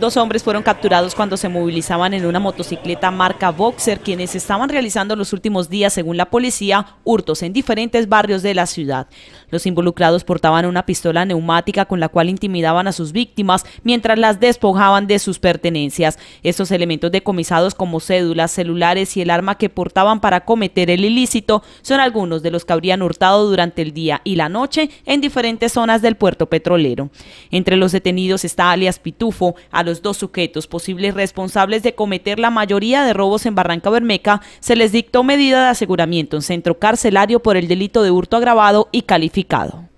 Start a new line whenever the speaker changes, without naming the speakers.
Dos hombres fueron capturados cuando se movilizaban en una motocicleta marca Boxer, quienes estaban realizando los últimos días, según la policía, hurtos en diferentes barrios de la ciudad. Los involucrados portaban una pistola neumática con la cual intimidaban a sus víctimas mientras las despojaban de sus pertenencias. Estos elementos decomisados como cédulas, celulares y el arma que portaban para cometer el ilícito son algunos de los que habrían hurtado durante el día y la noche en diferentes zonas del puerto petrolero. Entre los detenidos está alias Pitufo, a los los dos sujetos posibles responsables de cometer la mayoría de robos en Barranca Bermeca, se les dictó medida de aseguramiento en centro carcelario por el delito de hurto agravado y calificado.